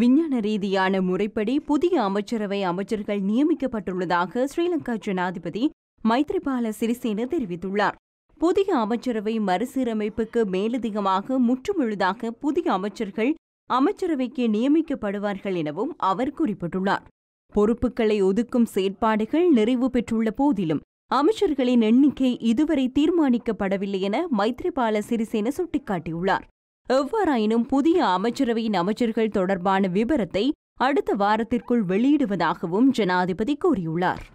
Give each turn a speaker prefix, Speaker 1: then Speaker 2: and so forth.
Speaker 1: விஞ்ஞான ரீதியான முறைப்படி புதிய அமைச்சரவை அமைச்சர்கள் நியமிக்கப்பட்டுள்ளதாக ஸ்ரீலங்கா ஜனாதிபதி மைத்ரிபால சிறிசேன தெரிவித்துள்ளார் புதிய அமைச்சரவை மறுசீரமைப்புக்கு மேலதிகமாக முற்றுமுழுதாக புதிய அமைச்சர்கள் அமைச்சரவைக்கு நியமிக்கப்படுவார்கள் எனவும் அவர் குறிப்பிட்டுள்ளார் பொறுப்புகளை ஒதுக்கும் செயற்பாடுகள் நிறைவு பெற்றுள்ள போதிலும் அமைச்சர்களின் எண்ணிக்கை இதுவரை தீர்மானிக்கப்படவில்லை என மைத்ரிபால சிறிசேன சுட்டிக்காட்டியுள்ளார் எவ்வாறாயினும் புதிய அமைச்சரவையின் அமைச்சர்கள் தொடர்பான விபரத்தை அடுத்த வாரத்திற்குள் வெளியிடுவதாகவும் ஜனாதிபதி கூறியுள்ளார்